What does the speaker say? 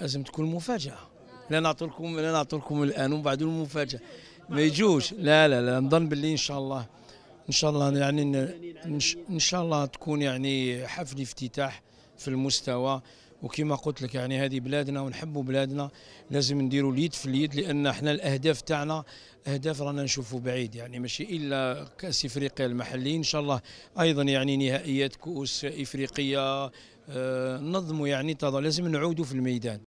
لازم تكون مفاجاه لا نعطيكم لا نعطيكم الان ومن بعد المفاجاه ما يجوش لا لا لا نظن باللي ان شاء الله ان شاء الله يعني ان شاء الله تكون يعني حفل افتتاح في المستوى وكما قلت لك يعني هذه بلادنا ونحبوا بلادنا لازم نديروا اليد في اليد لان احنا الاهداف تاعنا اهداف رانا نشوفوا بعيد يعني ماشي الا كاس افريقيا المحلي ان شاء الله ايضا يعني نهائيات كؤوس افريقيه آه نظموا يعني لازم نعودوا في الميدان